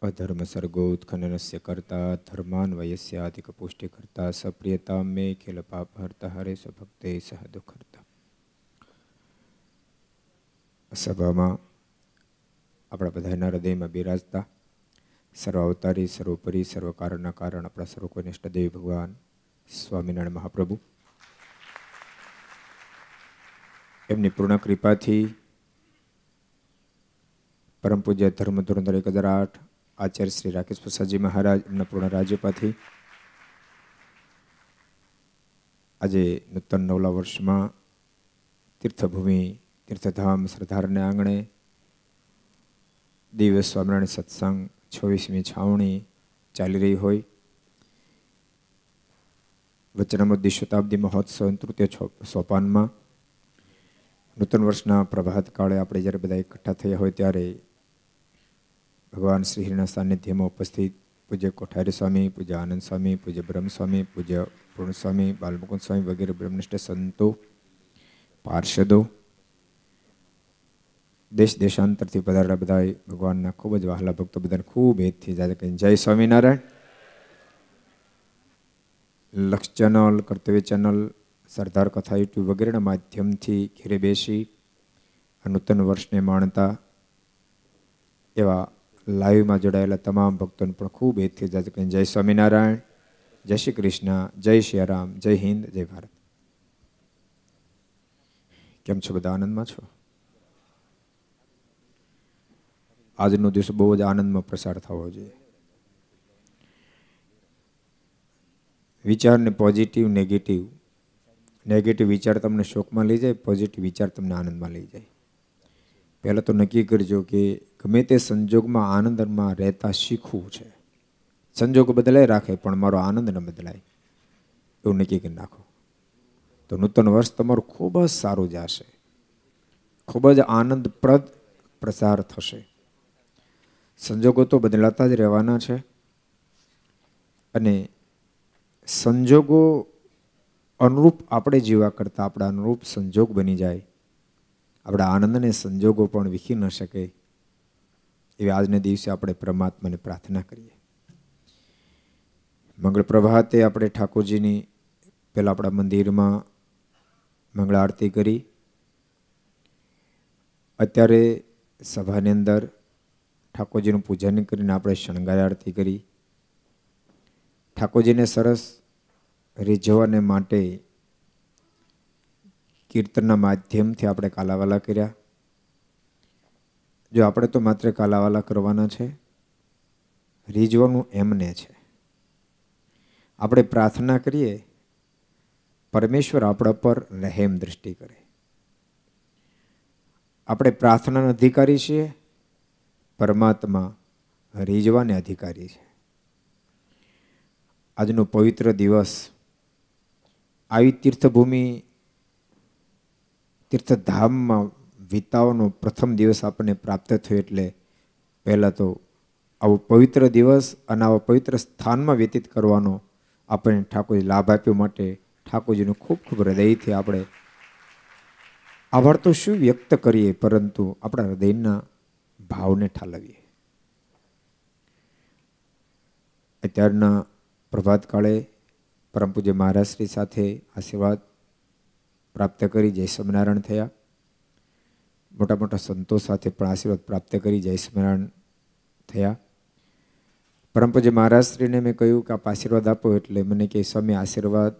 અધર્મ સર્ગો સર્ગોત્ખનનસ્ય કરતા ધર્માન અધિક પુષ્ટિ કરતા સપ્રિયતા મે ખિલ પાપ હર્તા હરે સ્વભક્તે સહ દુઃખ સભામાં આપણા બધાના હૃદયમાં બિરાજતા સર્વાવતારી સર્વોપરી સર્વકારણના કારણ આપણા સર્વ કોઈ દેવી ભગવાન સ્વામિનારાયણ મહાપ્રભુ એમની પૂર્ણ કૃપાથી પરમ પૂજ્ય ધર્મ ધોરણ એક હજાર આઠ આચાર્ય શ્રી રાકેશ પ્રસાદજી મહારાજ એમના પૂર્ણ રાજ્યપાથી આજે નૂતન નવલા વર્ષમાં તીર્થભૂમિ તીર્થધામ સરદારને આંગણે દિવ્ય સ્વામિનારાયણ સત્સંગ છવ્વીસમી છાવણી ચાલી રહી હોય વચનામૃદ્ધિ શતાબ્દી મહોત્સવ તૃતીય સોપાનમાં નૂતન વર્ષના પ્રભાત કાળે આપણે જ્યારે બધા એકઠા થયા હોય ત્યારે ભગવાન શ્રીહરિના સાનિધ્યમાં ઉપસ્થિત પૂજ્ય કોઠારી સ્વામી પૂજ્ય આનંદ સ્વામી પૂજ્ય બ્રહ્મસ્વામી પૂજ્ય પૂર્ણ સ્વામી સ્વામી વગેરે બ્રહ્મનિષ્ઠ સંતો પાર્ષદો દેશ દેશાંતરથી પધારેલા બધા ભગવાનના ખૂબ જ વહાલા ભક્તો બધાને ખૂબ હેતથી જાય કે જય સ્વામિનારાયણ લક્ષ ચેનલ કર્તવ્ય ચેનલ સરદાર કથા યુટ્યુબ વગેરેના માધ્યમથી ઘેરે બેસી નૂતન વર્ષને માણતા એવા લાઈવમાં જોડાયેલા તમામ ભક્તોને પણ ખૂબ હેતથી જાજ કહીને જય સ્વામિનારાયણ જય શ્રી કૃષ્ણ જય શ્રી રામ જય હિન્દ જય ભારત કેમ છો બધા આનંદમાં છો આજનો દિવસ બહુ જ આનંદમાં પ્રસાર થવો જોઈએ વિચારને પોઝિટિવ નેગેટિવ નેગેટિવ વિચાર તમને શોકમાં લઈ જાય પોઝિટિવ વિચાર તમને આનંદમાં લઈ જાય પહેલાં તો નક્કી કરજો કે ગમે તે સંજોગમાં આનંદમાં રહેતા શીખવું છે સંજોગ બદલાઈ રાખે પણ મારો આનંદ ન બદલાય એવું નક્કી કરી નાખો તો નૂતન વર્ષ તમારું ખૂબ જ સારું જશે ખૂબ જ આનંદપ્રદ પ્રસાર થશે સંજોગો તો બદલાતા જ રહેવાના છે અને સંજોગો અનુરૂપ આપણે જીવા કરતાં આપણા અનુરૂપ સંજોગ બની જાય આપણા આનંદને સંજોગો પણ વિખી ન શકે એવી આજના દિવસે આપણે પરમાત્માને પ્રાર્થના કરીએ મંગળ પ્રભાતે આપણે ઠાકોરજીની પહેલાં આપણા મંદિરમાં મંગળ આરતી કરી અત્યારે સભાની અંદર ઠાકોરજીનું પૂજન કરીને આપણે શણગાર આરતી કરી ઠાકોરજીને સરસ રીઝવાને માટે કીર્તનના માધ્યમથી આપણે કાલાવાલા કર્યા જો આપણે તો માત્ર કાલાવાલા કરવાના છે રીઝવાનું એમને છે આપણે પ્રાર્થના કરીએ પરમેશ્વર આપણા પર રહેમ દૃષ્ટિ કરે આપણે પ્રાર્થનાના અધિકારી છીએ પરમાત્મા રીઝવાને અધિકારી છે આજનો પવિત્ર દિવસ આવી તીર્થભૂમિ તીર્થધામમાં વિતાઓનો પ્રથમ દિવસ આપણને પ્રાપ્ત થયો એટલે પહેલાં તો આવો પવિત્ર દિવસ અને આવા પવિત્ર સ્થાનમાં વ્યતીત કરવાનો આપણને ઠાકોરજી લાભ આપ્યો માટે ઠાકોરજીનો ખૂબ ખૂબ હૃદયથી આપણે આભાર તો શું વ્યક્ત કરીએ પરંતુ આપણા હૃદયના ભાવને ઠાલવીએ અત્યારના પ્રભાત કાળે પરમ પૂજ્ય મહારાજશ્રી સાથે આશીર્વાદ પ્રાપ્ત કરી જય સ્વામિનારાયણ થયા મોટા મોટા સંતો સાથે પણ આશીર્વાદ પ્રાપ્ત કરી જય સ્મરણ થયા પરમપૂજ્ય મહારાજશ્રીને મેં કહ્યું કે આપ આશીર્વાદ આપો એટલે મને કહે સ્વામી આશીર્વાદ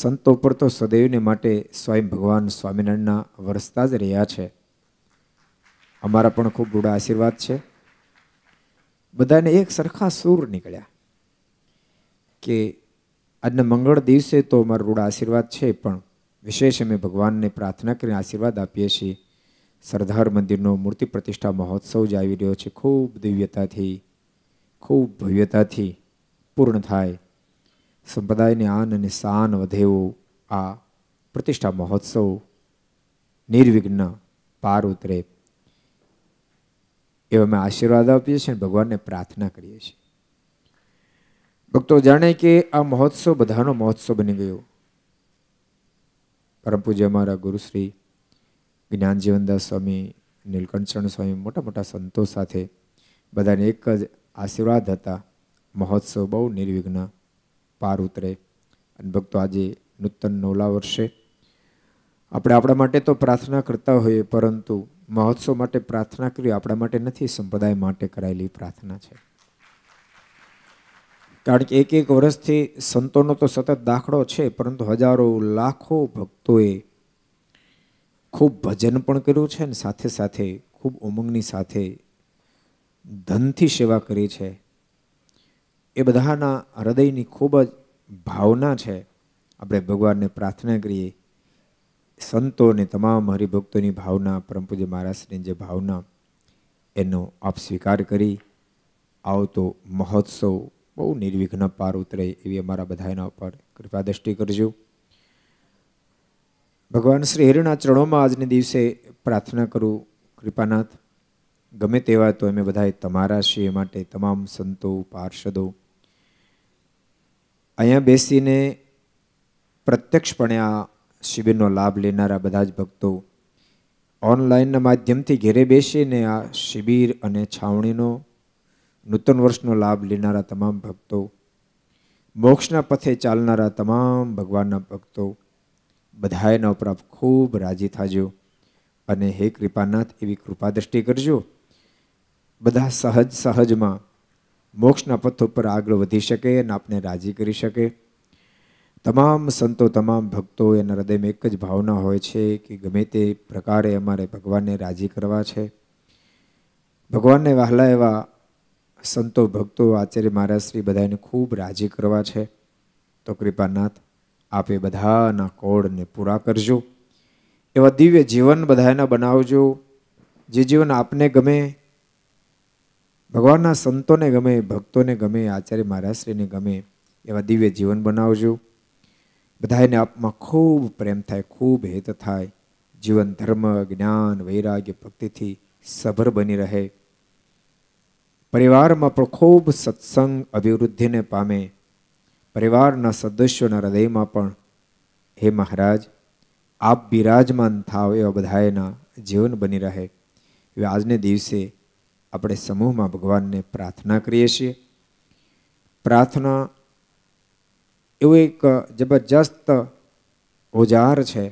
સંતો પર તો સદૈવને માટે સ્વયં ભગવાન સ્વામિનારાયણના વરસતા જ રહ્યા છે અમારા પણ ખૂબ ગૂઢ આશીર્વાદ છે બધાને એક સરખા સૂર નીકળ્યા કે આજના મંગળ દિવસે તો અમારો રૂઢ આશીર્વાદ છે પણ વિશેષ અમે ભગવાનને પ્રાર્થના કરીને આશીર્વાદ આપીએ છીએ સરદાર મંદિરનો મૂર્તિ પ્રતિષ્ઠા મહોત્સવ જે આવી રહ્યો છે ખૂબ દિવ્યતાથી ખૂબ ભવ્યતાથી પૂર્ણ થાય સંપ્રદાયને આન અને શાન વધે આ પ્રતિષ્ઠા મહોત્સવ નિર્વિઘ્ન પાર ઉતરે એવા અમે આશીર્વાદ આપીએ છીએ અને ભગવાનને પ્રાર્થના કરીએ છીએ ભક્તો જાણે કે આ મહોત્સવ બધાનો મહોત્સવ બની ગયો પરમ પૂજ્ય અમારા ગુરુશ્રી જ્ઞાનજીવનદાસ સ્વામી નીલકંઠચરણ સ્વામી મોટા મોટા સંતો સાથે બધાને એક જ આશીર્વાદ હતા મહોત્સવ બહુ નિર્વિઘ્ન પાર ઉતરે અને ભક્તો આજે નૂતન નવલા વર્ષે આપણે આપણા માટે તો પ્રાર્થના કરતા હોઈએ પરંતુ મહોત્સવ માટે પ્રાર્થના કરવી આપણા માટે નથી સંપ્રદાય માટે કરાયેલી પ્રાર્થના છે કારણ કે એક એક વર્ષથી સંતોનો તો સતત દાખલો છે પરંતુ હજારો લાખો ભક્તોએ ખૂબ ભજન પણ કર્યું છે અને સાથે સાથે ખૂબ ઉમંગની સાથે ધનથી સેવા કરી છે એ બધાના હૃદયની ખૂબ જ ભાવના છે આપણે ભગવાનને પ્રાર્થના કરીએ સંતોને તમામ હરિભક્તોની ભાવના પરમ પૂજ્ય મહારાજની જે ભાવના એનો આપ સ્વીકાર કરી આવતો મહોત્સવ બહુ નિર્વિઘ્ન પાર ઉતરે એવી અમારા બધાના ઉપર કૃપા દ્રષ્ટિ કરજો ભગવાન શ્રી હરિના ચરણોમાં આજને દિવસે પ્રાર્થના કરું કૃપાનાથ ગમે તેવા તો અમે બધાએ તમારા છીએ માટે તમામ સંતો પાર્ષદો અહીંયા બેસીને પ્રત્યક્ષપણે આ શિબિરનો લાભ લેનારા બધા જ ભક્તો ઓનલાઈનના માધ્યમથી ઘેરે બેસીને આ શિબિર અને છાવણીનો નૂતન વર્ષનો લાભ લેનારા તમામ ભક્તો મોક્ષના પથે ચાલનારા તમામ ભગવાનના ભક્તો બધાયનો પ્રભ ખૂબ રાજી થાજો અને હે કૃપાનાથ એવી કૃપા દ્રષ્ટિ કરજો બધા સહજ સહજમાં મોક્ષના પથ ઉપર આગળ વધી શકે અને આપને રાજી કરી શકે તમામ સંતો તમામ ભક્તો એના હૃદયમાં એક જ ભાવના હોય છે કે ગમે તે પ્રકારે અમારે ભગવાનને રાજી કરવા છે ભગવાનને વહાલા એવા સંતો ભક્તો આચાર્ય મહારાજ શ્રી બધાને ખૂબ રાજી કરવા છે તો કૃપાનાથ આપે બધાના કોડને પૂરા કરજો એવા દિવ્ય જીવન બધાના બનાવજો જે જીવન આપને ગમે ભગવાનના સંતોને ગમે ભક્તોને ગમે આચાર્ય મહારાશ્રીને ગમે એવા દિવ્ય જીવન બનાવજો બધાને આપમાં ખૂબ પ્રેમ થાય ખૂબ હેત થાય જીવન ધર્મ જ્ઞાન વૈરાગ્ય ભક્તિથી સભર બની રહે પરિવારમાં પણ ખૂબ સત્સંગ અભિવૃદ્ધિને પામે પરિવારના સદસ્યોના હૃદયમાં પણ હે મહારાજ આપ બિરાજમાન થાવ એવા બધાએના જીવન બની રહે હવે આજને દિવસે આપણે સમૂહમાં ભગવાનને પ્રાર્થના કરીએ છીએ પ્રાર્થના એવું એક જબરજસ્ત ઓજાર છે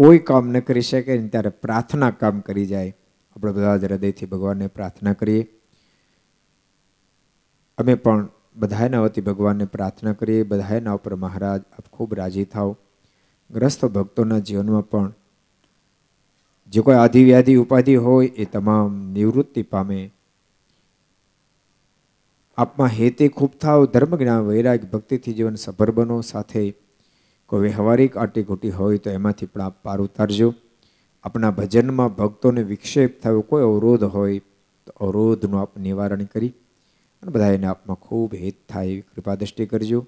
કોઈ કામ ન કરી શકે ને ત્યારે પ્રાર્થના કામ કરી જાય આપણે બધા જ હૃદયથી ભગવાનને પ્રાર્થના કરીએ અમે પણ બધાયના વતી ભગવાનને પ્રાર્થના કરીએ બધા ઉપર મહારાજ આપ ખૂબ રાજી થાવ ગ્રસ્ત ભક્તોના જીવનમાં પણ જે કોઈ આધિવ્યાધિ ઉપાધિ હોય એ તમામ નિવૃત્તિ પામે આપમાં હેતે ખૂબ થાવ ધર્મ જ્ઞાન વૈરાગ ભક્તિથી જીવન સફર બનો સાથે કોઈ વ્યવહારિક આટીઘૂટી હોય તો એમાંથી પણ આપ પાર ઉતારજો આપણા ભજનમાં ભક્તોને વિક્ષેપ થયો કોઈ અવરોધ હોય તો અવરોધનું આપ નિવારણ કરી અને બધા એને આપમાં ખૂબ હિત થાય એવી કૃપા દ્રષ્ટિ કરજો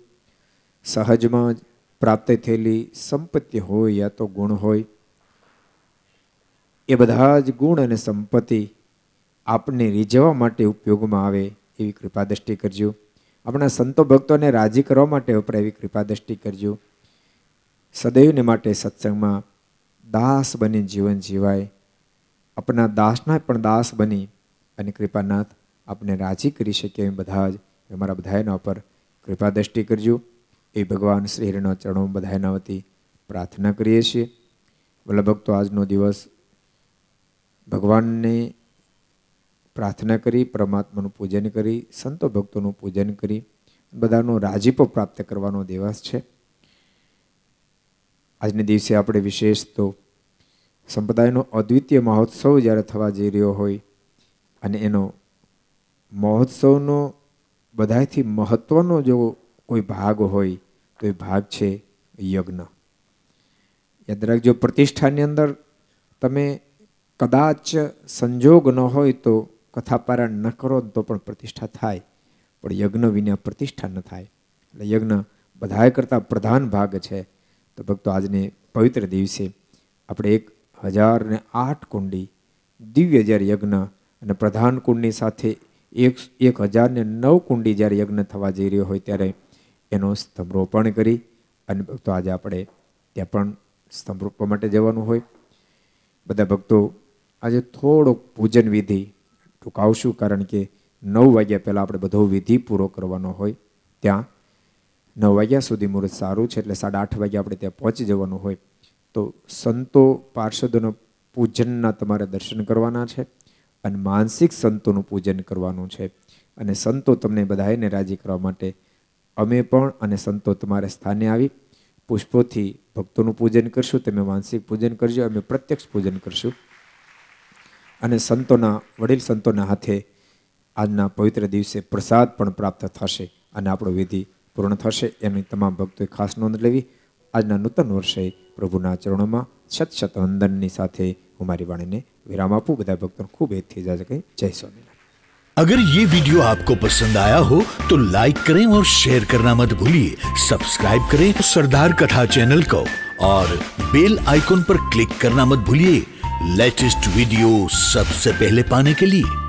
સહજમાં પ્રાપ્ત થયેલી સંપત્તિ હોય યા તો ગુણ હોય એ બધા જ ગુણ અને સંપત્તિ આપને રીઝવવા માટે ઉપયોગમાં આવે એવી કૃપા દ્રષ્ટિ કરજો આપણા સંતો ભક્તોને રાજી કરવા માટે વપરાય એવી કૃપા દ્રષ્ટિ કરજો સદૈવને માટે સત્સંગમાં દાસ બની જીવન જીવાય આપણા દાસના પણ દાસ બની અને કૃપાનાથ આપને રાજી કરી શકીએ એમ બધા જ અમારા બધા એના ઉપર કૃપા દ્રષ્ટિ કરજો એ ભગવાન શ્રી ચરણો બધા એના વતી પ્રાર્થના કરીએ છીએ વલ્લભ ભક્તો આજનો દિવસ ભગવાનને પ્રાર્થના કરી પરમાત્માનું પૂજન કરી સંતો ભક્તોનું પૂજન કરી બધાનો રાજીપો પ્રાપ્ત કરવાનો દિવસ છે આજના દિવસે આપણે વિશેષ તો સંપ્રદાયનો અદ્વિતીય મહોત્સવ જ્યારે થવા જઈ રહ્યો હોય અને એનો મહોત્સવનો બધાથી મહત્ત્વનો જો કોઈ ભાગ હોય તો એ ભાગ છે યજ્ઞ યાદ રાખજો પ્રતિષ્ઠાની અંદર તમે કદાચ સંજોગ ન હોય તો કથાપારાયણ ન કરો તો પણ પ્રતિષ્ઠા થાય પણ યજ્ઞ વિના પ્રતિષ્ઠા ન થાય એટલે યજ્ઞ બધાય કરતાં પ્રધાન ભાગ છે તો ભક્તો આજને પવિત્ર દિવસે આપણે એક હજાર ને આઠ કુંડી દિવ્ય હજાર યજ્ઞ અને પ્રધાન કુંડની સાથે એક એક હજારને નવ કુંડી જ્યારે યજ્ઞ થવા જઈ રહ્યો હોય ત્યારે એનો સ્તંભરોપણ કરી અને ભક્તો આજે આપણે ત્યાં પણ સ્તંભરોપવા માટે જવાનું હોય બધા ભક્તો આજે થોડોક પૂજન વિધિ ટૂંકાવશું કારણ કે નવ વાગ્યા પહેલાં આપણે બધો વિધિ પૂરો કરવાનો હોય ત્યાં નવ વાગ્યા સુધી મુહૂર્ત સારું છે એટલે સાડા આઠ વાગ્યા આપણે ત્યાં પહોંચી જવાનું હોય તો સંતો પાર્ષદોનો પૂજનના તમારે દર્શન કરવાના છે અને માનસિક સંતોનું પૂજન કરવાનું છે અને સંતો તમને બધાને રાજી કરવા માટે અમે પણ અને સંતો તમારે સ્થાને આવી પુષ્પોથી ભક્તોનું પૂજન કરશું તમે માનસિક પૂજન કરજો અમે પ્રત્યક્ષ પૂજન કરશું અને સંતોના વડીલ સંતોના હાથે આજના પવિત્ર દિવસે પ્રસાદ પણ પ્રાપ્ત થશે અને આપણો વિધિ પૂર્ણ થશે એની તમામ ભક્તોએ ખાસ નોંધ લેવી આજના નૂતન વર્ષે પ્રભુના ચરણોમાં શત શત વંદનની સાથે કુમારી વાણીને વિરામ આપું બધા ભક્તોને ખૂબ હેતથી ઇજાજત કહી જય સ્વામી अगर ये वीडियो आपको पसंद आया हो तो लाइक करें और शेयर करना मत भूलिए सब्सक्राइब करें सरदार कथा चैनल को और बेल आइकॉन पर क्लिक करना मत भूलिए लेटेस्ट वीडियो सबसे पहले पाने के लिए